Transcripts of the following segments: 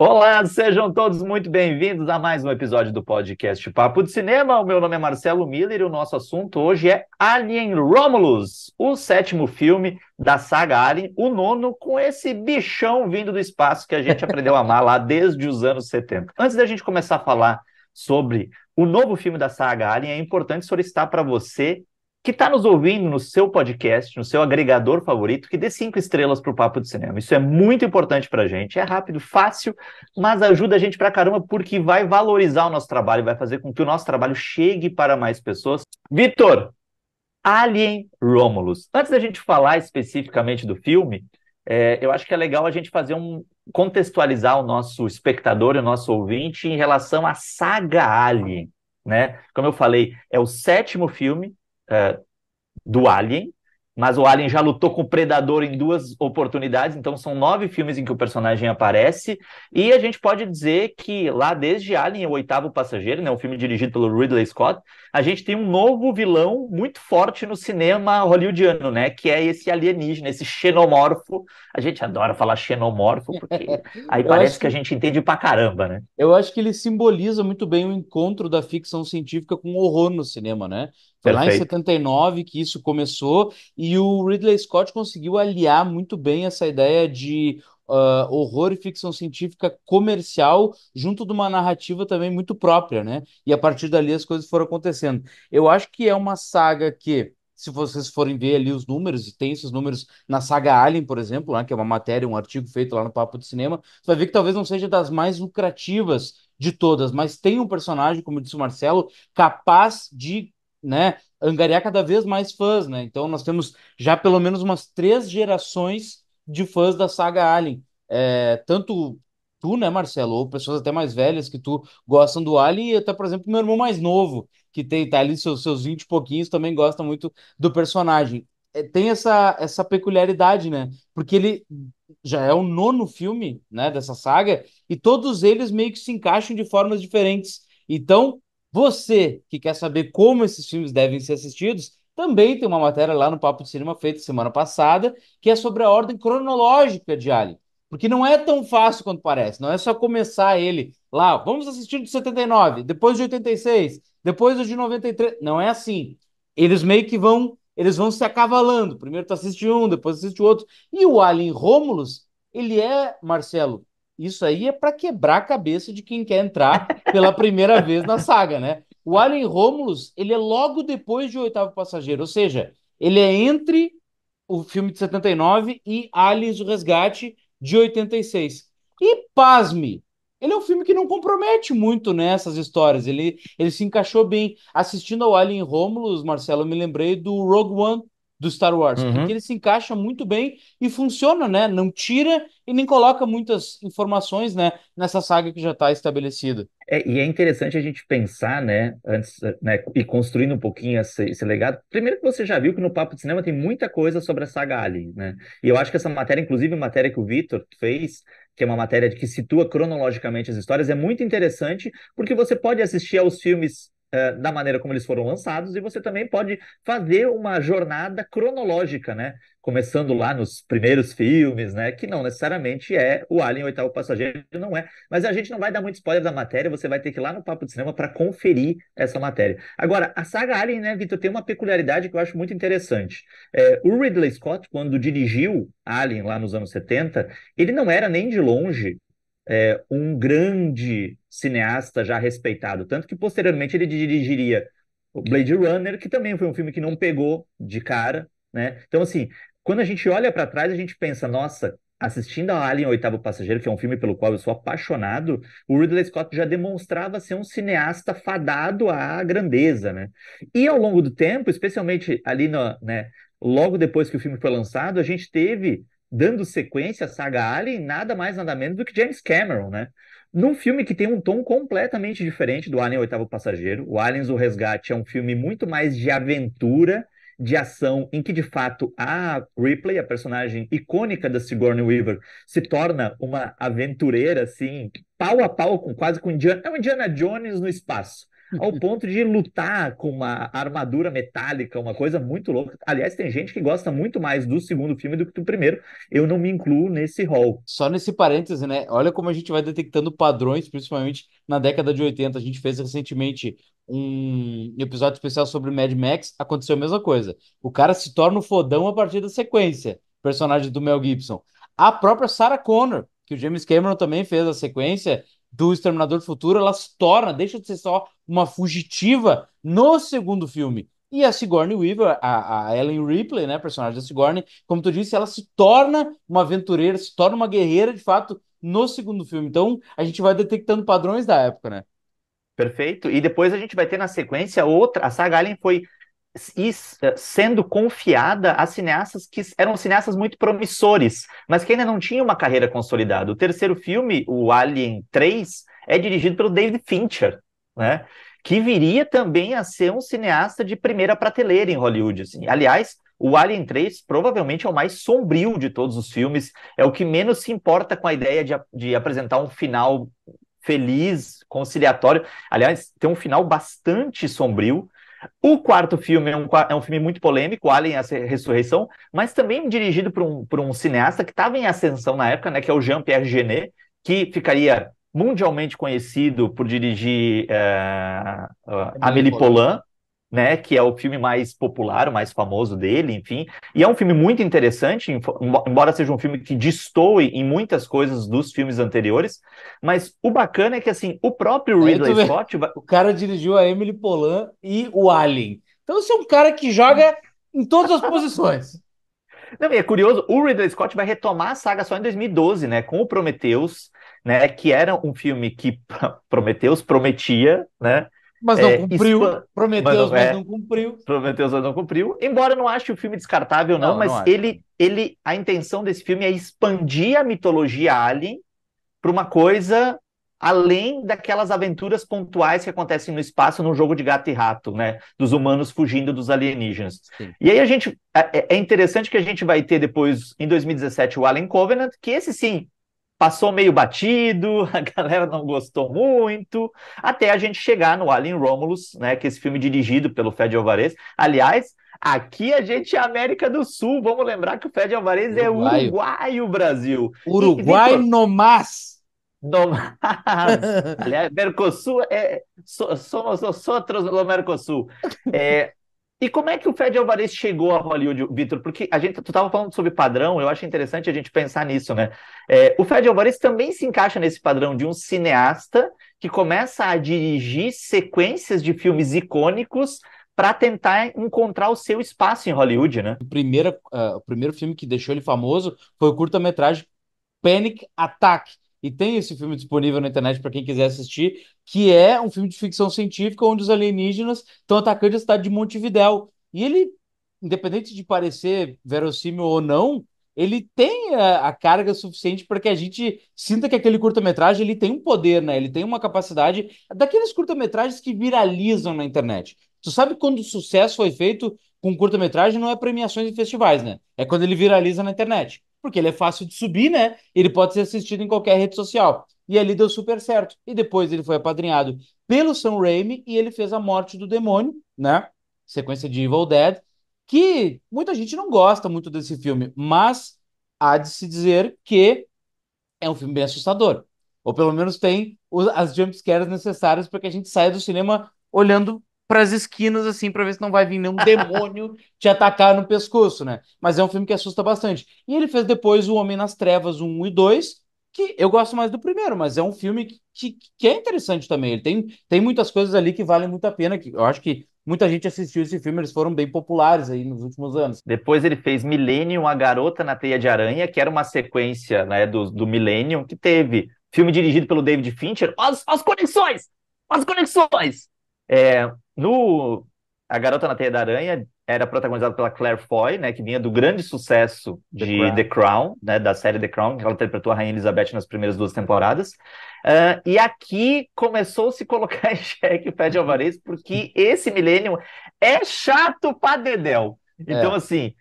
Olá, sejam todos muito bem-vindos a mais um episódio do podcast Papo de Cinema. O meu nome é Marcelo Miller e o nosso assunto hoje é Alien Romulus, o sétimo filme da saga Alien, o nono, com esse bichão vindo do espaço que a gente aprendeu a amar lá desde os anos 70. Antes da gente começar a falar sobre o novo filme da saga Alien, é importante solicitar para você que está nos ouvindo no seu podcast, no seu agregador favorito, que dê cinco estrelas para o Papo de Cinema. Isso é muito importante para a gente. É rápido, fácil, mas ajuda a gente para caramba, porque vai valorizar o nosso trabalho, vai fazer com que o nosso trabalho chegue para mais pessoas. Vitor, Alien Romulus. Antes da gente falar especificamente do filme, é, eu acho que é legal a gente fazer um contextualizar o nosso espectador o nosso ouvinte em relação à saga Alien. Né? Como eu falei, é o sétimo filme é, do Alien, mas o Alien já lutou com o Predador em duas oportunidades, então são nove filmes em que o personagem aparece, e a gente pode dizer que lá desde Alien, o oitavo passageiro, né, um filme dirigido pelo Ridley Scott, a gente tem um novo vilão muito forte no cinema hollywoodiano, né, que é esse alienígena, esse xenomorfo, a gente adora falar xenomorfo, porque aí parece que... que a gente entende pra caramba, né. Eu acho que ele simboliza muito bem o encontro da ficção científica com o horror no cinema, né, foi lá em 79 que isso começou e o Ridley Scott conseguiu aliar muito bem essa ideia de Uh, horror e ficção científica comercial junto de uma narrativa também muito própria, né? E a partir dali as coisas foram acontecendo. Eu acho que é uma saga que, se vocês forem ver ali os números, e tem esses números na saga Alien, por exemplo, né, que é uma matéria, um artigo feito lá no Papo de Cinema, você vai ver que talvez não seja das mais lucrativas de todas, mas tem um personagem, como disse o Marcelo, capaz de né, angariar cada vez mais fãs, né? Então nós temos já pelo menos umas três gerações de fãs da saga Alien. É, tanto tu, né, Marcelo, ou pessoas até mais velhas que tu gostam do Alien, e até, por exemplo, meu irmão mais novo, que tem tá ali seus, seus 20 e pouquinhos, também gosta muito do personagem. É, tem essa, essa peculiaridade, né? Porque ele já é o nono filme, né, dessa saga, e todos eles meio que se encaixam de formas diferentes. Então, você que quer saber como esses filmes devem ser assistidos, também tem uma matéria lá no Papo de Cinema feita semana passada, que é sobre a ordem cronológica de Alien. Porque não é tão fácil quanto parece. Não é só começar ele lá, vamos assistir de 79, depois de 86, depois de 93. Não é assim. Eles meio que vão, eles vão se acavalando. Primeiro tu assiste um, depois assiste o outro. E o Alien Rômulus, ele é, Marcelo, isso aí é para quebrar a cabeça de quem quer entrar pela primeira vez na saga, né? O Alien Romulus, ele é logo depois de O Oitavo Passageiro, ou seja, ele é entre o filme de 79 e Aliens o Resgate de 86. E pasme, ele é um filme que não compromete muito nessas né, histórias. Ele, ele se encaixou bem. Assistindo ao Alien Romulus, Marcelo, eu me lembrei do Rogue One, do Star Wars, uhum. porque ele se encaixa muito bem e funciona, né? Não tira e nem coloca muitas informações, né, nessa saga que já está estabelecida. É, e é interessante a gente pensar, né, antes, né, e construindo um pouquinho esse, esse, legado. Primeiro que você já viu que no Papo de Cinema tem muita coisa sobre a saga Alien, né? E eu acho que essa matéria, inclusive a matéria que o Vitor fez, que é uma matéria que situa cronologicamente as histórias, é muito interessante porque você pode assistir aos filmes eh, da maneira como eles foram lançados, e você também pode fazer uma jornada cronológica, né? Começando lá nos primeiros filmes, né? Que não necessariamente é o Alien Oitavo Passageiro, não é. Mas a gente não vai dar muito spoiler da matéria, você vai ter que ir lá no Papo de Cinema para conferir essa matéria. Agora, a saga Alien, né, Vitor, tem uma peculiaridade que eu acho muito interessante. É, o Ridley Scott, quando dirigiu Alien lá nos anos 70, ele não era nem de longe é, um grande cineasta já respeitado. Tanto que posteriormente ele dirigiria o Blade Runner, que também foi um filme que não pegou de cara. Né? Então, assim, quando a gente olha para trás, a gente pensa, nossa, assistindo a Alien Oitavo Passageiro, que é um filme pelo qual eu sou apaixonado, o Ridley Scott já demonstrava ser um cineasta fadado à grandeza, né? E ao longo do tempo, especialmente ali no, né, logo depois que o filme foi lançado, a gente teve dando sequência à saga Alien, nada mais nada menos do que James Cameron, né? Num filme que tem um tom completamente diferente do Alien Oitavo Passageiro. O Aliens o Resgate é um filme muito mais de aventura, de ação, em que de fato a Ripley, a personagem icônica da Sigourney Weaver, se torna uma aventureira assim, pau a pau com quase com Indiana, é um Indiana Jones no espaço ao ponto de lutar com uma armadura metálica, uma coisa muito louca. Aliás, tem gente que gosta muito mais do segundo filme do que do primeiro. Eu não me incluo nesse rol. Só nesse parêntese, né? Olha como a gente vai detectando padrões, principalmente na década de 80. A gente fez recentemente um episódio especial sobre Mad Max. Aconteceu a mesma coisa. O cara se torna um fodão a partir da sequência. Personagem do Mel Gibson. A própria Sarah Connor, que o James Cameron também fez a sequência, do Exterminador do Futuro, ela se torna, deixa de ser só uma fugitiva no segundo filme. E a Sigourney Weaver, a, a Ellen Ripley, né, personagem da Sigourney, como tu disse, ela se torna uma aventureira, se torna uma guerreira, de fato, no segundo filme. Então, a gente vai detectando padrões da época, né? Perfeito. E depois a gente vai ter na sequência outra. A saga Alien foi eh, sendo confiada a cineastas que eram cineastas muito promissores, mas que ainda não tinham uma carreira consolidada. O terceiro filme, o Alien 3, é dirigido pelo David Fincher, né? Que viria também a ser um cineasta de primeira prateleira em Hollywood. Assim. Aliás, o Alien 3 provavelmente é o mais sombrio de todos os filmes, é o que menos se importa com a ideia de, de apresentar um final feliz, conciliatório. Aliás, tem um final bastante sombrio, o quarto filme é um, é um filme muito polêmico, Alien a Ressurreição, mas também dirigido por um, por um cineasta que estava em ascensão na época, né, que é o Jean-Pierre Genet, que ficaria mundialmente conhecido por dirigir uh, uh, Amélie Poulain, né, que é o filme mais popular, o mais famoso dele, enfim. E é um filme muito interessante, embora seja um filme que destoe em muitas coisas dos filmes anteriores, mas o bacana é que assim, o próprio é, Ridley vê, Scott, vai... o cara dirigiu a Emily Polan e o Alien. Então você é um cara que joga em todas as posições. Não, é curioso, o Ridley Scott vai retomar a saga só em 2012, né, com o Prometheus, né, que era um filme que Prometheus prometia, né, mas é, é. não cumpriu. prometeu isso, mas, é, mas, não cumpriu. prometeu mas não cumpriu. Embora não ache o filme descartável, não, não mas não ele, ele, a intenção desse filme é expandir a mitologia Alien para uma coisa além daquelas aventuras pontuais que acontecem no espaço no jogo de gato e rato, né? Dos humanos fugindo dos alienígenas. Sim. E aí a gente. É, é, é interessante que a gente vai ter depois, em 2017, o Alien Covenant, que esse sim passou meio batido, a galera não gostou muito, até a gente chegar no Alien Romulus, né, que é esse filme é dirigido pelo Fede Alvarez. Aliás, Aqui a gente é América do Sul. Vamos lembrar que o Fede Alvarez é uruguaio, Brasil. Uruguai e, nomás no mas. No mas. Aliás, Mercosul é. Somos nós outros no Mercosul. É, e como é que o Fed Alvarez chegou a Hollywood, Vitor? Porque a gente, tu estava falando sobre padrão, eu acho interessante a gente pensar nisso, né? É, o Fed Alvarez também se encaixa nesse padrão de um cineasta que começa a dirigir sequências de filmes icônicos para tentar encontrar o seu espaço em Hollywood, né? O primeiro, uh, é, o primeiro filme que deixou ele famoso foi o curta-metragem Panic Attack, e tem esse filme disponível na internet para quem quiser assistir, que é um filme de ficção científica onde os alienígenas estão atacando a cidade de Montevidéu. E ele, independente de parecer verossímil ou não, ele tem a, a carga suficiente para que a gente sinta que aquele curta-metragem ele tem um poder, né? Ele tem uma capacidade daqueles curta-metragens que viralizam na internet. Tu sabe quando o sucesso foi feito com curta-metragem não é premiações em festivais, né? É quando ele viraliza na internet porque ele é fácil de subir, né? Ele pode ser assistido em qualquer rede social. E ali deu super certo. E depois ele foi apadrinhado pelo Sam Raimi e ele fez A Morte do Demônio, né? Sequência de Evil Dead, que muita gente não gosta muito desse filme, mas há de se dizer que é um filme bem assustador. Ou pelo menos tem as jumpscares necessárias para que a gente saia do cinema olhando para as esquinas, assim, para ver se não vai vir nenhum demônio te atacar no pescoço, né? Mas é um filme que assusta bastante. E ele fez depois O Homem nas Trevas 1 e 2, que eu gosto mais do primeiro, mas é um filme que, que, que é interessante também. Ele tem, tem muitas coisas ali que valem muito a pena, que eu acho que Muita gente assistiu esse filme, eles foram bem populares aí nos últimos anos. Depois ele fez Millennium, A Garota na Teia de Aranha, que era uma sequência né, do, do Millennium, que teve filme dirigido pelo David Fincher. As, as conexões! As conexões! É, no A Garota na Teia da Aranha era protagonizada pela Claire Foy, né, que vinha do grande sucesso de The Crown, The Crown né, da série The Crown, que ela interpretou a Rainha Elizabeth nas primeiras duas temporadas. Uh, e aqui começou a se colocar em xeque o Fred Alvarez, porque esse Millennium é chato pra dedéu. É. Então, é. assim,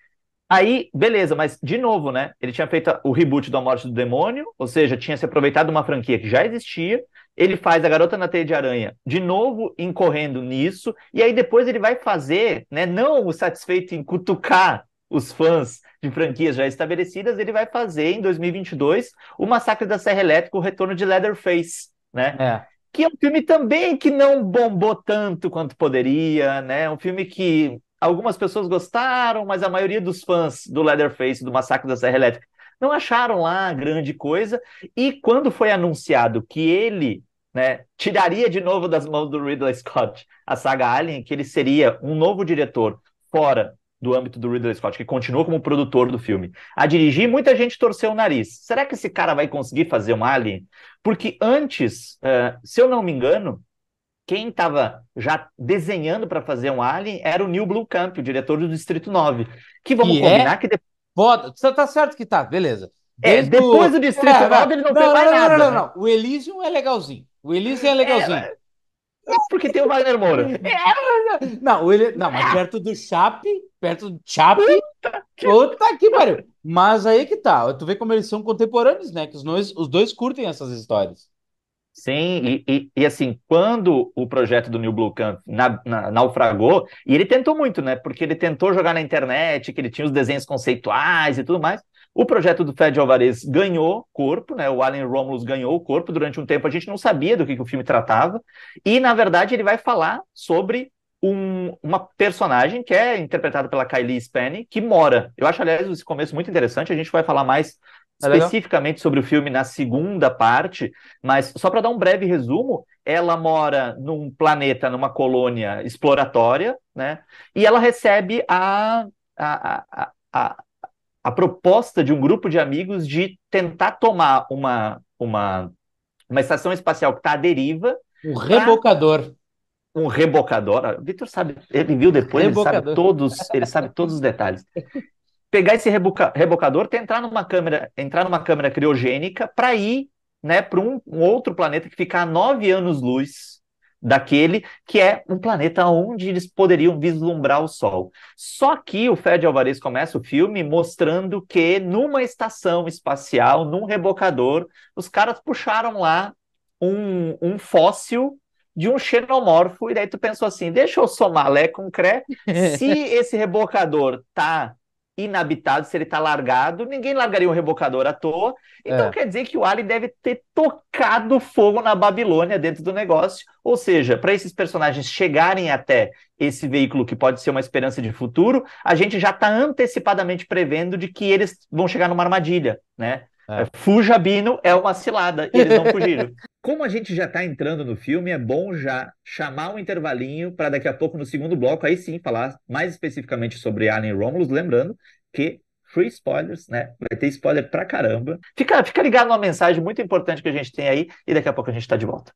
Aí, beleza, mas de novo, né? Ele tinha feito o reboot da Morte do Demônio, ou seja, tinha se aproveitado de uma franquia que já existia, ele faz a garota na teia de aranha de novo incorrendo nisso, e aí depois ele vai fazer, né, não o satisfeito em cutucar os fãs de franquias já estabelecidas, ele vai fazer em 2022 o Massacre da Serra Elétrica, o retorno de Leatherface, né? É. Que é um filme também que não bombou tanto quanto poderia, né? É um filme que algumas pessoas gostaram, mas a maioria dos fãs do Leatherface, do Massacre da Serra Elétrica, não acharam lá grande coisa. E quando foi anunciado que ele né, tiraria de novo das mãos do Ridley Scott a saga Alien, que ele seria um novo diretor fora do âmbito do Ridley Scott, que continuou como produtor do filme, a dirigir, muita gente torceu o nariz. Será que esse cara vai conseguir fazer um Alien? Porque antes, uh, se eu não me engano, quem estava já desenhando para fazer um Alien era o Neil Blomkamp, o diretor do Distrito 9. Que vamos e é combinar é... que depois. Foda, tá, tá certo que tá, beleza. É, Desde é, depois do, do Distrito é, 9 ele não, não fez mais não, nada. Não, não, né? não. O Elysium é legalzinho. O Elise é legalzinho. É, é, porque tem o Wagner Moura. É, é, não, o Eli... não, mas perto do Chape, perto do Chape, puta que, puta que pariu. Mas aí que tá, tu vê como eles são contemporâneos, né? Que os dois, os dois curtem essas histórias. Sim, e, e, e, assim, quando o projeto do New Blue Camp na, na, naufragou, e ele tentou muito, né? Porque ele tentou jogar na internet, que ele tinha os desenhos conceituais e tudo mais, o projeto do Fred Alvarez ganhou corpo, né? O Alan Romulus ganhou o corpo durante um tempo. A gente não sabia do que, que o filme tratava. E, na verdade, ele vai falar sobre um, uma personagem que é interpretada pela Kylie Spaney, que mora. Eu acho, aliás, esse começo muito interessante. A gente vai falar mais é especificamente legal. sobre o filme na segunda parte, mas só para dar um breve resumo, ela mora num planeta, numa colônia exploratória, né? E ela recebe a, a, a, a a proposta de um grupo de amigos de tentar tomar uma, uma, uma estação espacial que está à deriva. Um rebocador. Pra... Um rebocador. O ah, Vitor sabe, ele viu depois, ele sabe, todos, ele sabe todos os detalhes. Pegar esse reboca, rebocador, entrar numa câmera, entrar numa câmera criogênica para ir né, para um, um outro planeta que fica a nove anos-luz daquele que é um planeta onde eles poderiam vislumbrar o Sol. Só que o Fred Alvarez começa o filme mostrando que numa estação espacial, num rebocador, os caras puxaram lá um, um fóssil de um xenomorfo, e daí tu pensou assim, deixa eu somar Lé com Cré, se esse rebocador tá inabitado, se ele está largado, ninguém largaria um rebocador à toa. Então é. quer dizer que o Ali deve ter tocado fogo na Babilônia dentro do negócio. Ou seja, para esses personagens chegarem até esse veículo que pode ser uma esperança de futuro, a gente já está antecipadamente prevendo de que eles vão chegar numa armadilha, né? É. é Fuja Bino é uma cilada e eles não fugiram. Como a gente já está entrando no filme, é bom já chamar um intervalinho para daqui a pouco, no segundo bloco, aí sim falar mais especificamente sobre Alien Romulus, lembrando que free spoilers, né? Vai ter spoiler pra caramba. Fica, fica ligado numa mensagem muito importante que a gente tem aí e daqui a pouco a gente está de volta.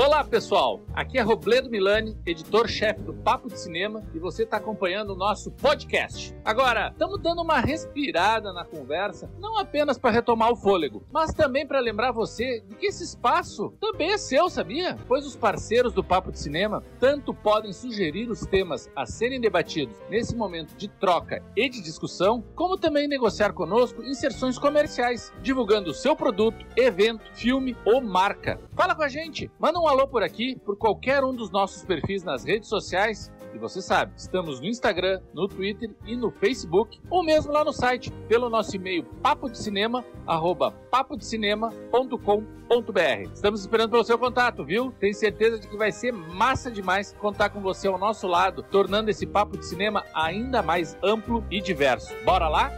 Olá, pessoal! Aqui é Robledo Milani, editor-chefe do Papo de Cinema, e você está acompanhando o nosso podcast. Agora, estamos dando uma respirada na conversa, não apenas para retomar o fôlego, mas também para lembrar você de que esse espaço também é seu, sabia? Pois os parceiros do Papo de Cinema tanto podem sugerir os temas a serem debatidos nesse momento de troca e de discussão, como também negociar conosco inserções comerciais, divulgando o seu produto, evento, filme ou marca. Fala com a gente! Manda um um alô por aqui, por qualquer um dos nossos perfis nas redes sociais. E você sabe, estamos no Instagram, no Twitter e no Facebook, ou mesmo lá no site, pelo nosso e-mail papo de cinema, arroba Estamos esperando pelo seu contato, viu? Tenho certeza de que vai ser massa demais contar com você ao nosso lado, tornando esse papo de cinema ainda mais amplo e diverso. Bora lá?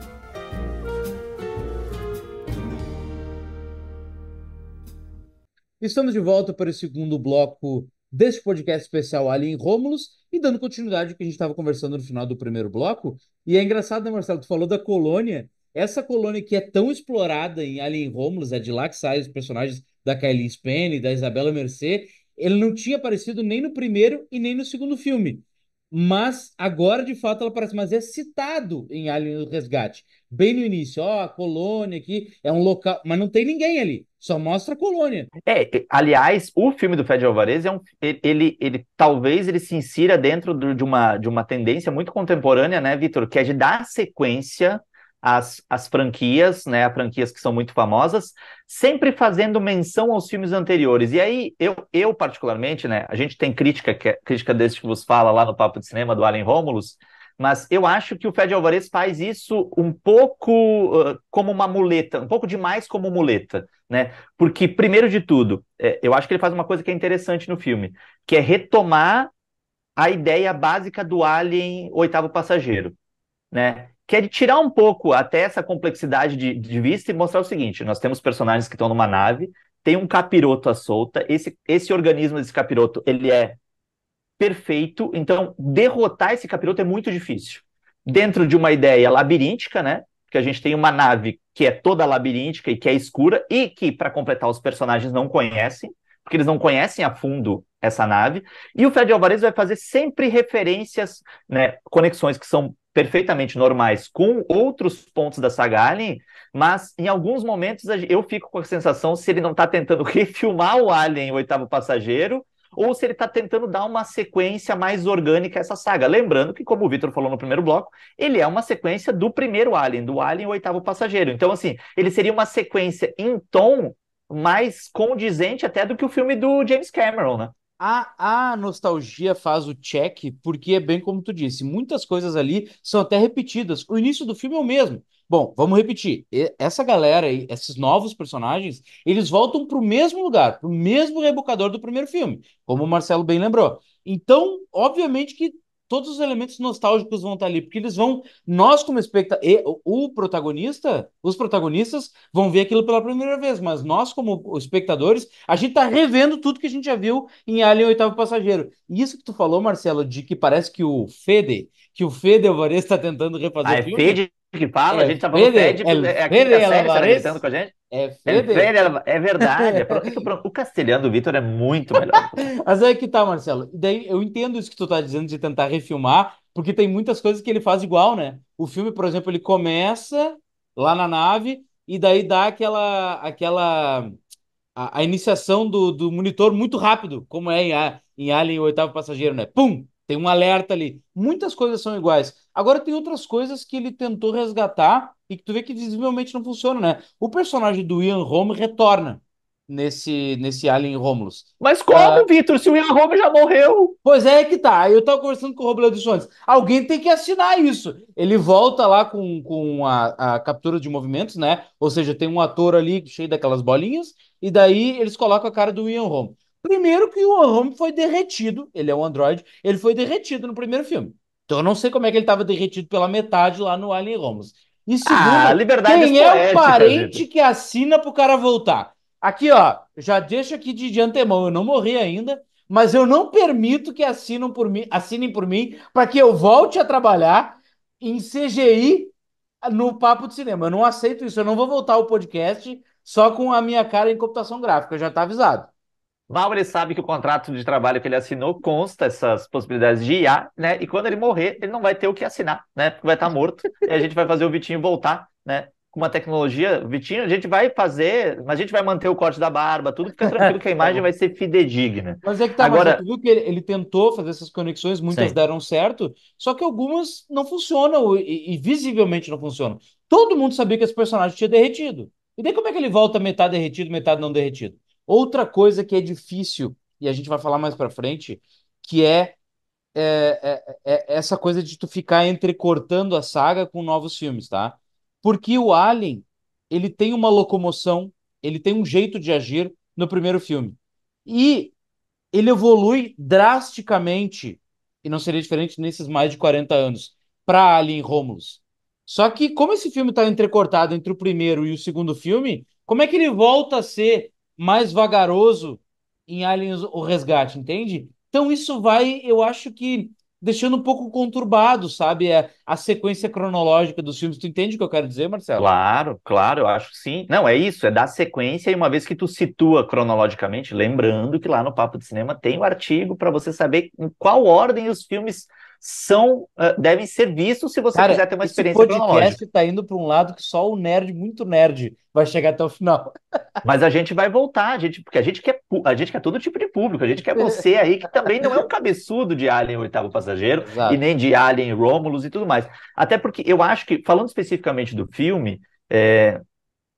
Estamos de volta para o segundo bloco deste podcast especial Alien Rômulos e dando continuidade ao que a gente estava conversando no final do primeiro bloco. E é engraçado, né, Marcelo? Tu falou da colônia. Essa colônia que é tão explorada em Alien Rômulos, é de lá que saem os personagens da Kylie Spene, da Isabela Mercê, ele não tinha aparecido nem no primeiro e nem no segundo filme. Mas agora, de fato, ela parece, mas é citado em Alien Resgate. Bem no início, ó, a colônia aqui é um local, mas não tem ninguém ali, só mostra a colônia. É, é aliás, o filme do Fred Alvarez é um ele, ele, ele talvez ele se insira dentro de uma de uma tendência muito contemporânea, né, Vitor, que é de dar sequência as, as franquias, né, franquias que são muito famosas, sempre fazendo menção aos filmes anteriores. E aí, eu, eu particularmente, né, a gente tem crítica, que, é, crítica desse que vos fala lá no Papo de Cinema, do Alan Romulus, mas eu acho que o Fred Alvarez faz isso um pouco uh, como uma muleta, um pouco demais como muleta, né? Porque, primeiro de tudo, é, eu acho que ele faz uma coisa que é interessante no filme, que é retomar a ideia básica do Alien Oitavo Passageiro, né? que é de tirar um pouco até essa complexidade de, de vista e mostrar o seguinte: nós temos personagens que estão numa nave, tem um capiroto à solta, esse, esse organismo desse capiroto ele é perfeito, então derrotar esse capiroto é muito difícil. Dentro de uma ideia labiríntica, né? Porque a gente tem uma nave que é toda labiríntica e que é escura e que, para completar, os personagens não conhecem, porque eles não conhecem a fundo essa nave. E o Fred Alvarez vai fazer sempre referências, né, conexões que são perfeitamente normais com outros pontos da saga Alien, mas em alguns momentos eu fico com a sensação se ele não está tentando refilmar o Alien, o oitavo passageiro, ou se ele está tentando dar uma sequência mais orgânica a essa saga. Lembrando que, como o Vitor falou no primeiro bloco, ele é uma sequência do primeiro Alien, do Alien o oitavo passageiro. Então, assim, ele seria uma sequência em tom mais condizente até do que o filme do James Cameron, né? A, a nostalgia faz o check, porque é bem como tu disse, muitas coisas ali são até repetidas. O início do filme é o mesmo. Bom, vamos repetir. Essa galera aí, esses novos personagens, eles voltam para o mesmo lugar, para o mesmo rebocador do primeiro filme, como o Marcelo bem lembrou. Então, obviamente que todos os elementos nostálgicos vão estar ali, porque eles vão, nós como espectador, o protagonista, os protagonistas vão ver aquilo pela primeira vez, mas nós como espectadores, a gente está revendo tudo que a gente já viu em Alien Oitavo Passageiro. E isso que tu falou, Marcelo, de que parece que o Fede, que o Fede Alvarez está tentando refazer. Ah, é Fede que fala? É, a gente está falando Fede, Fede, é, é Fede, é, Fede, é, Fede, é, é Feder. É, verdade. É, é que o, o castelhano do Vitor é muito melhor. Mas é que tá, Marcelo. Daí eu entendo isso que tu tá dizendo de tentar refilmar, porque tem muitas coisas que ele faz igual, né? O filme, por exemplo, ele começa lá na nave e daí dá aquela aquela a, a iniciação do, do monitor muito rápido, como é em, em Alien, o oitavo passageiro, né? Pum! Tem um alerta ali. Muitas coisas são iguais. Agora tem outras coisas que ele tentou resgatar e que tu vê que visivelmente não funciona, né? O personagem do Ian Home retorna nesse, nesse Alien Romulus. Mas como, uh, Vitor? Se o Ian Home já morreu? Pois é, é que tá. Eu tava conversando com o Robledo disso antes. Alguém tem que assinar isso. Ele volta lá com, com a, a captura de movimentos, né? Ou seja, tem um ator ali cheio daquelas bolinhas, e daí eles colocam a cara do Ian Home. Primeiro que o Homem foi derretido, ele é um androide, ele foi derretido no primeiro filme. Então eu não sei como é que ele estava derretido pela metade lá no Alien Romulus. E ah, segundo, ah, quem é o parente que assina pro cara voltar? Aqui, ó, já deixa aqui de, de antemão, eu não morri ainda, mas eu não permito que assinam por mim, assinem por mim para que eu volte a trabalhar em CGI no papo de cinema. Eu não aceito isso, eu não vou voltar ao podcast só com a minha cara em computação gráfica, já tá avisado. Mauri sabe que o contrato de trabalho que ele assinou consta essas possibilidades de IA, né? E quando ele morrer, ele não vai ter o que assinar, né? Porque vai estar morto e a gente vai fazer o Vitinho voltar, né? Com uma tecnologia, Vitinho, a gente vai fazer, mas a gente vai manter o corte da barba, tudo fica tranquilo que a imagem vai ser fidedigna. Mas é que tá, Agora... tu viu que ele, ele, tentou fazer essas conexões, muitas Sim. deram certo, só que algumas não funcionam e, e visivelmente não funcionam. Todo mundo sabia que esse personagem tinha derretido. E daí como é que ele volta metade derretido, metade não derretido? Outra coisa que é difícil, e a gente vai falar mais para frente, que é, é, é, é, essa coisa de tu ficar entrecortando a saga com novos filmes, tá? Porque o Alien, ele tem uma locomoção, ele tem um jeito de agir no primeiro filme. E ele evolui drasticamente, e não seria diferente nesses mais de 40 anos, para Alien Romulus. Só que como esse filme tá entrecortado entre o primeiro e o segundo filme, como é que ele volta a ser mais vagaroso em Aliens o Resgate, entende? Então isso vai, eu acho que deixando um pouco conturbado, sabe? É a sequência cronológica dos filmes. Tu entende o que eu quero dizer, Marcelo? Claro, claro, eu acho que sim. Não, é isso, é dar sequência e uma vez que tu situa cronologicamente, lembrando que lá no Papo de Cinema tem o um artigo para você saber em qual ordem os filmes são ah, devem ser vistos se você Cara, quiser ter uma experiência esse podcast está indo para um lado que só o nerd, muito nerd, vai chegar até o final. Mas a gente vai voltar, a gente, porque a gente quer a gente quer todo tipo de público, a gente quer você aí que também não é um cabeçudo de Alien oitavo passageiro Exato. e nem de Alien Romulus e tudo mais. Até porque eu acho que falando especificamente do filme, é,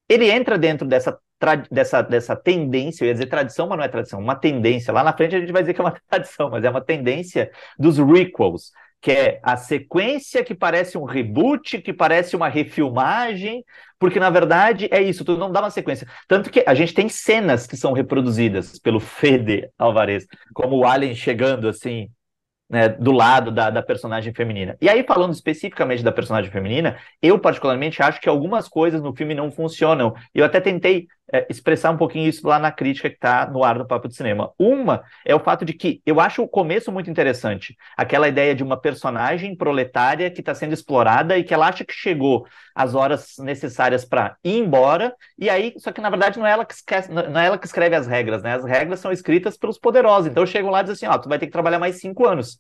ele entra dentro dessa dessa, dessa tendência, eu ia dizer tradição, mas não é tradição, uma tendência. Lá na frente a gente vai dizer que é uma tradição, mas é uma tendência dos requels, que é a sequência que parece um reboot, que parece uma refilmagem, porque na verdade é isso, tu não dá uma sequência. Tanto que a gente tem cenas que são reproduzidas pelo Fede Alvarez, como o Alien chegando assim né, do lado da, da, personagem feminina. E aí, falando especificamente da personagem feminina, eu particularmente acho que algumas coisas no filme não funcionam. Eu até tentei é, expressar um pouquinho isso lá na crítica que está no ar do Papo de Cinema. Uma é o fato de que eu acho o começo muito interessante. Aquela ideia de uma personagem proletária que está sendo explorada e que ela acha que chegou às horas necessárias para ir embora, e aí, só que na verdade não é ela que, esquece, não é ela que escreve as regras, né? As regras são escritas pelos poderosos. Então chegam lá e dizem assim: ó, tu vai ter que trabalhar mais cinco anos.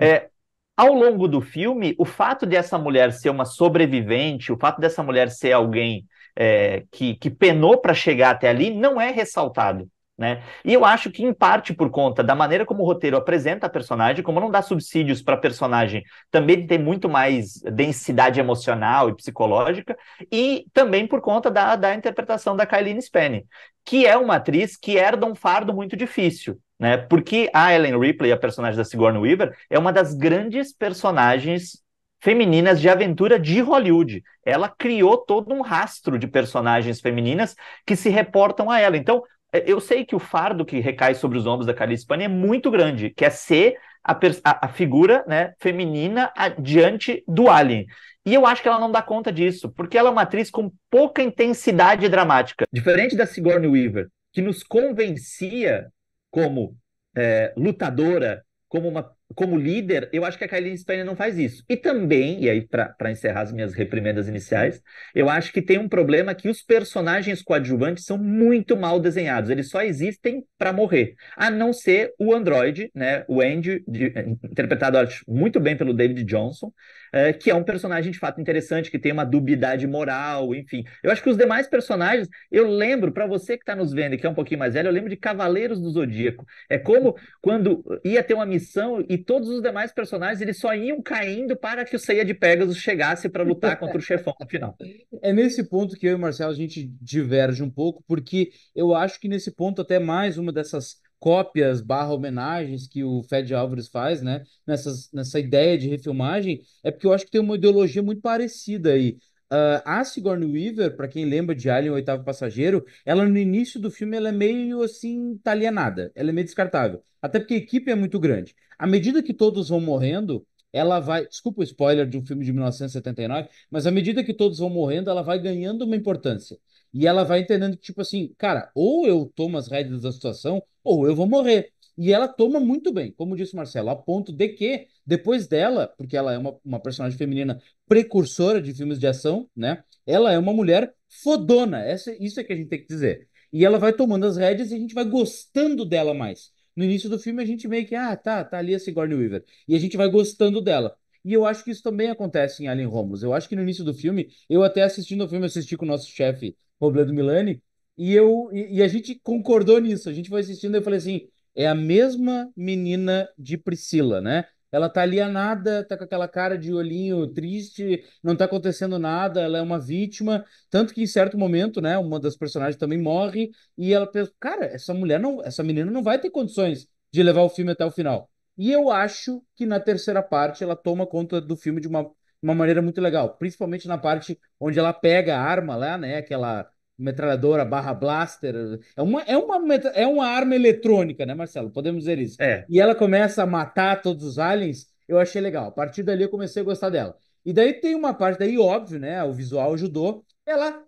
É, ao longo do filme, o fato dessa mulher ser uma sobrevivente, o fato dessa mulher ser alguém é, que, que penou para chegar até ali não é ressaltado. Né? E eu acho que, em parte, por conta da maneira como o roteiro apresenta a personagem, como não dá subsídios para a personagem também ter muito mais densidade emocional e psicológica, e também por conta da, da interpretação da Kylie Spenny, que é uma atriz que herda um fardo muito difícil. Né? Porque a Ellen Ripley, a personagem da Sigourney Weaver, é uma das grandes personagens femininas de aventura de Hollywood. Ela criou todo um rastro de personagens femininas que se reportam a ela. Então, é, eu sei que o fardo que recai sobre os ombros da Carly Spani é muito grande, que é ser a, a, figura né, feminina diante do Alien. E eu acho que ela não dá conta disso, porque ela é uma atriz com pouca intensidade dramática. Diferente da Sigourney Weaver, que nos convencia como é, lutadora, como uma como líder, eu acho que a Kylie Steiner não faz isso. E também, e aí para encerrar as minhas reprimendas iniciais, eu acho que tem um problema que os personagens coadjuvantes são muito mal desenhados. Eles só existem para morrer, a não ser o Android, né? O Andy, de, eh, interpretado acho, muito bem pelo David Johnson, é, que é um personagem de fato interessante, que tem uma dubidade moral, enfim. Eu acho que os demais personagens, eu lembro, para você que está nos vendo e que é um pouquinho mais velho, eu lembro de Cavaleiros do Zodíaco. É como quando ia ter uma missão e todos os demais personagens eles só iam caindo para que o Ceia de Pegasus chegasse para lutar contra o chefão no final. É nesse ponto que eu e o Marcelo a gente diverge um pouco, porque eu acho que nesse ponto até mais uma dessas cópias barra homenagens que o Fed Álvares faz, né? Nessas, nessa ideia de refilmagem, é porque eu acho que tem uma ideologia muito parecida aí. Uh, a Sigourney Weaver, para quem lembra de Alien, o oitavo passageiro, ela no início do filme ela é meio assim, talianada, ela é meio descartável. Até porque a equipe é muito grande. À medida que todos vão morrendo, ela vai. Desculpa o spoiler de um filme de 1979, mas à medida que todos vão morrendo, ela vai ganhando uma importância. E ela vai entendendo que, tipo assim, cara, ou eu tomo as rédeas da situação, ou eu vou morrer. E ela toma muito bem, como disse o Marcelo, a ponto de que, depois dela, porque ela é uma, uma personagem feminina precursora de filmes de ação, né? Ela é uma mulher fodona. Essa, isso é que a gente tem que dizer. E ela vai tomando as rédeas e a gente vai gostando dela mais. No início do filme, a gente meio que, ah, tá, tá ali a Sigourney Weaver. E a gente vai gostando dela. E eu acho que isso também acontece em Alien Romulus. Eu acho que no início do filme, eu até assistindo o filme, assisti com o nosso chefe Robledo Milani, e eu e, e, a gente concordou nisso. A gente foi assistindo e eu falei assim: é a mesma menina de Priscila, né? Ela tá alienada, tá com aquela cara de olhinho triste, não tá acontecendo nada, ela é uma vítima. Tanto que em certo momento, né, uma das personagens também morre e ela pensa: cara, essa mulher não, essa menina não vai ter condições de levar o filme até o final. E eu acho que na terceira parte ela toma conta do filme de uma uma maneira muito legal, principalmente na parte onde ela pega a arma lá, né? Aquela metralhadora barra blaster. É uma, é uma, é uma arma eletrônica, né, Marcelo? Podemos dizer isso. É. E ela começa a matar todos os aliens, eu achei legal. A partir dali eu comecei a gostar dela. E daí tem uma parte, daí óbvio, né? O visual ajudou. Ela,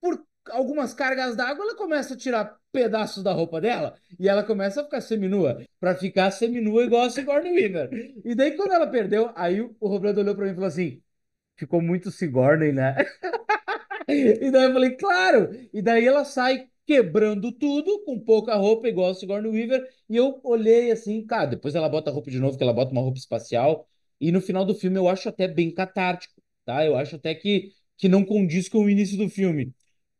por algumas cargas d'água, ela começa a tirar pedaços da roupa dela e ela começa a ficar seminua, para ficar seminua igual a Sigourney Weaver. E daí quando ela perdeu, aí o Robledo olhou para mim e falou assim: "Ficou muito Sigourney, né?" e daí eu falei: "Claro". E daí ela sai quebrando tudo, com pouca roupa, igual a Sigourney Weaver, e eu olhei assim, cara, depois ela bota a roupa de novo, que ela bota uma roupa espacial, e no final do filme eu acho até bem catártico, tá? Eu acho até que que não condiz com o início do filme.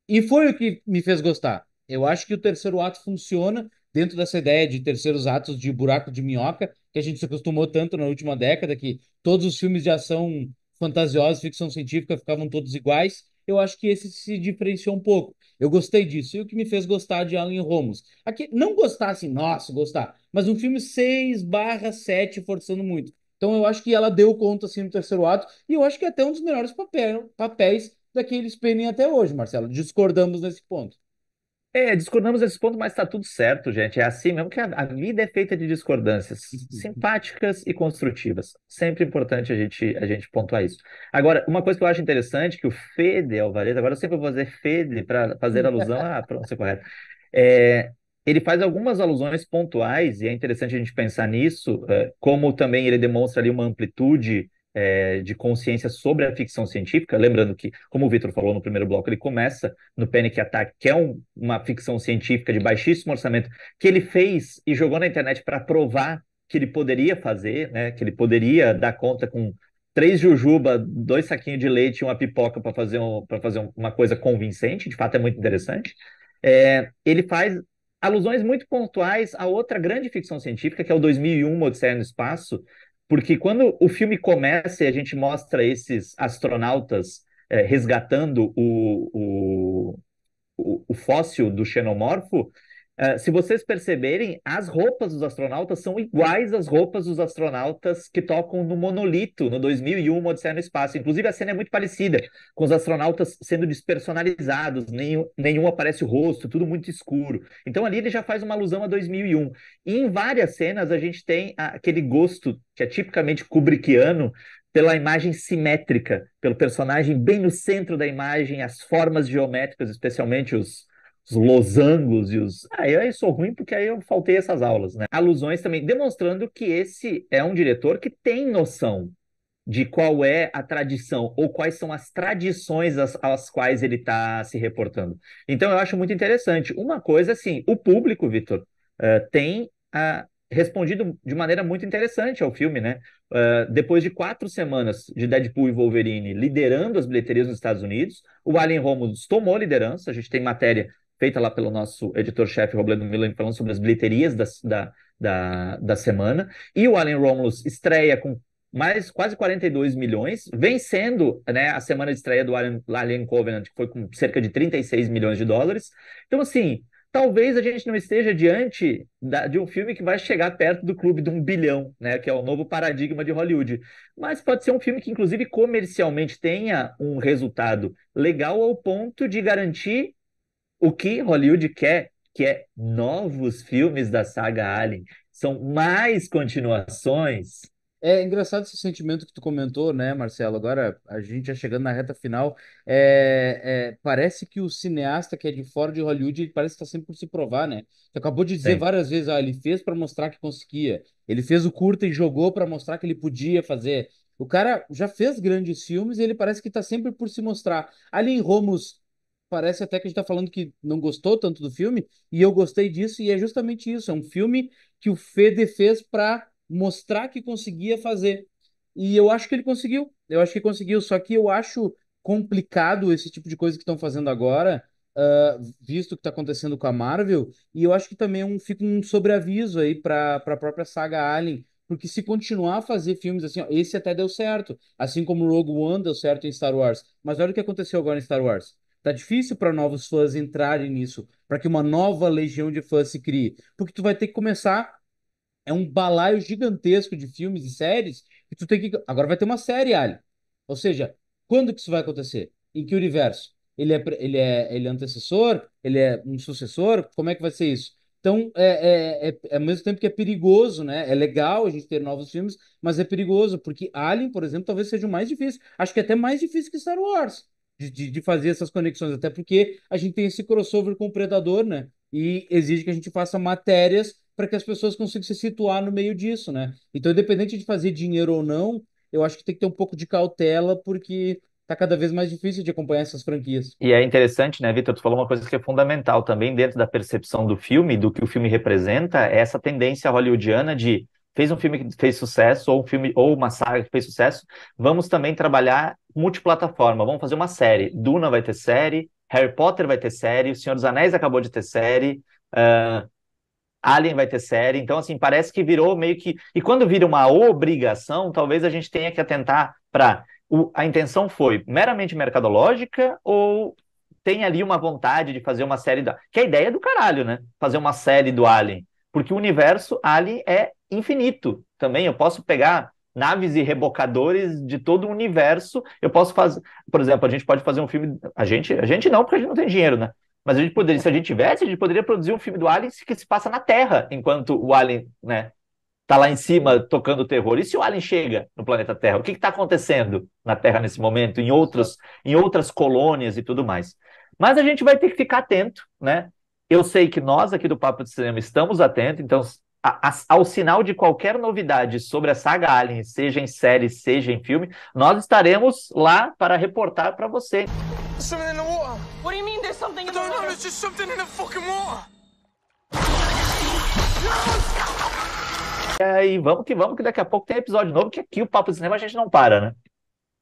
E foi o que me fez gostar. Eu acho que o terceiro ato funciona dentro dessa ideia de terceiros atos de buraco de minhoca, que a gente se acostumou tanto na última década, que todos os filmes de ação fantasiosa, ficção científica, ficavam todos iguais. Eu acho que esse se diferenciou um pouco. Eu gostei disso. E o que me fez gostar de Alan Romulus? Aqui, não gostar assim, nossa, gostar, mas um filme 6 barra 7 forçando muito. Então eu acho que ela deu conta assim no terceiro ato, e eu acho que é até um dos melhores papéis daqueles Penin até hoje, Marcelo. Discordamos nesse ponto. É, discordamos nesse ponto, mas está tudo certo, gente. É assim mesmo que a, a vida é feita de discordâncias uhum. simpáticas e construtivas. Sempre é importante a gente, a gente pontuar isso. Agora, uma coisa que eu acho interessante, que o Fede Alvarez, agora eu sempre vou fazer Fede para fazer alusão à pronúncia correta, é, ele faz algumas alusões pontuais, e é interessante a gente pensar nisso, é, como também ele demonstra ali uma amplitude é, de consciência sobre a ficção científica, lembrando que, como o Vitor falou no primeiro bloco, ele começa no Panic Attack, que é um, uma ficção científica de baixíssimo orçamento, que ele fez e jogou na internet para provar que ele poderia fazer, né, que ele poderia dar conta com três jujuba, dois saquinhos de leite e uma pipoca para fazer, um, fazer uma coisa convincente, de fato é muito interessante. É, ele faz alusões muito pontuais a outra grande ficção científica, que é o 2001, Odisseia no Espaço, porque quando o filme começa e a gente mostra esses astronautas é, resgatando o, o, o, o fóssil do xenomorfo, Uh, se vocês perceberem, as roupas dos astronautas são iguais às roupas dos astronautas que tocam no Monolito, no 2001, uma Odisseia no Espaço. Inclusive, a cena é muito parecida, com os astronautas sendo despersonalizados, nenhum, nenhum aparece o rosto, tudo muito escuro. Então, ali ele já faz uma alusão a 2001. E em várias cenas, a gente tem aquele gosto, que é tipicamente kubrickiano, pela imagem simétrica, pelo personagem bem no centro da imagem, as formas geométricas, especialmente os os losangos e os. Ah, eu sou ruim porque aí eu faltei essas aulas, né? Alusões também, demonstrando que esse é um diretor que tem noção de qual é a tradição ou quais são as tradições às, às quais ele está se reportando. Então, eu acho muito interessante. Uma coisa, assim, o público, Vitor, uh, eh, tem uh, respondido de maneira muito interessante ao filme, né? Uh, depois de quatro semanas de Deadpool e Wolverine liderando as bilheterias nos Estados Unidos, o Alien Romulus tomou liderança. A gente tem matéria feita lá pelo nosso editor-chefe Robledo Miller, falando sobre as bilheterias da, da, da, da semana. E o Alan Romulus estreia com mais quase 42 milhões, vencendo né, a semana de estreia do Alien, Alien Covenant, que foi com cerca de 36 milhões de dólares. Então, assim, talvez a gente não esteja diante da, de um filme que vai chegar perto do clube de um bilhão, né? Que é o novo paradigma de Hollywood. Mas pode ser um filme que, inclusive, comercialmente tenha um resultado legal ao ponto de garantir o que Hollywood quer, que é novos filmes da saga Alien, são mais continuações. É engraçado esse sentimento que tu comentou, né, Marcelo? Agora a gente já chegando na reta final. É, é, parece que o cineasta que é de fora de Hollywood, ele parece que está sempre por se provar, né? Tu acabou de dizer Sim. várias vezes, ah, ele fez para mostrar que conseguia. Ele fez o curta e jogou para mostrar que ele podia fazer. O cara já fez grandes filmes e ele parece que está sempre por se mostrar. Ali em Romos parece até que a gente tá falando que não gostou tanto do filme, e eu gostei disso, e é justamente isso. É um filme que o Fede fez para mostrar que conseguia fazer. E eu acho que ele conseguiu. Eu acho que conseguiu, só que eu acho complicado esse tipo de coisa que estão fazendo agora, uh, visto o que está acontecendo com a Marvel, e eu acho que também é um, fica um sobreaviso aí para a própria saga Alien, porque se continuar a fazer filmes assim, ó, esse até deu certo, assim como Rogue One deu certo em Star Wars, mas olha o que aconteceu agora em Star Wars. Tá difícil para novos fãs entrarem nisso, para que uma nova legião de fãs se crie, porque tu vai ter que começar é um balaio gigantesco de filmes e séries que tu tem que agora vai ter uma série, Ali. Ou seja, quando que isso vai acontecer? Em que universo? Ele é ele é ele é antecessor? Ele é um sucessor? Como é que vai ser isso? Então, é, é, é, é, ao mesmo tempo que é perigoso, né? É legal a gente ter novos filmes, mas é perigoso, porque Alien, por exemplo, talvez seja o mais difícil. Acho que é até mais difícil que Star Wars de, de fazer essas conexões, até porque a gente tem esse crossover com o Predador, né? E exige que a gente faça matérias para que as pessoas consigam se situar no meio disso, né? Então, independente de fazer dinheiro ou não, eu acho que tem que ter um pouco de cautela, porque tá cada vez mais difícil de acompanhar essas franquias. E é interessante, né, Vitor? Tu falou uma coisa que é fundamental também dentro da percepção do filme, do que o filme representa, é essa tendência hollywoodiana de fez um filme que fez sucesso, ou um filme, ou uma saga que fez sucesso, vamos também trabalhar multiplataforma, vamos fazer uma série. Duna vai ter série, Harry Potter vai ter série, O Senhor dos Anéis acabou de ter série, uh, Alien vai ter série. Então, assim, parece que virou meio que. E quando vira uma obrigação, talvez a gente tenha que atentar para. A intenção foi meramente mercadológica ou tem ali uma vontade de fazer uma série da. Que é a ideia é do caralho, né? Fazer uma série do Alien. Porque o universo Alien é infinito também. Eu posso pegar naves e rebocadores de todo o universo. Eu posso fazer, por exemplo, a gente pode fazer um filme. A gente, a gente não, porque a gente não tem dinheiro, né? Mas a gente poderia, se a gente tivesse, a gente poderia produzir um filme do Alien que se passa na Terra, enquanto o Alien, né, tá lá em cima tocando terror. E se o Alien chega no planeta Terra? O que está acontecendo na Terra nesse momento, em outras, em outras colônias e tudo mais? Mas a gente vai ter que ficar atento, né? Eu sei que nós aqui do Papo de Cinema estamos atentos, então a, a, ao sinal de qualquer novidade sobre a saga Alien, seja em série, seja em filme, nós estaremos lá para reportar para você. E aí, é, e vamos que vamos, que daqui a pouco tem episódio novo, que aqui o Papo de Cinema a gente não para, né?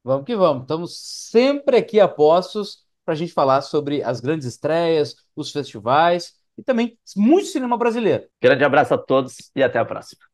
Vamos que vamos. Estamos sempre aqui a postos para a gente falar sobre as grandes estreias, os festivais e também muito cinema brasileiro. Grande abraço a todos e até a próxima.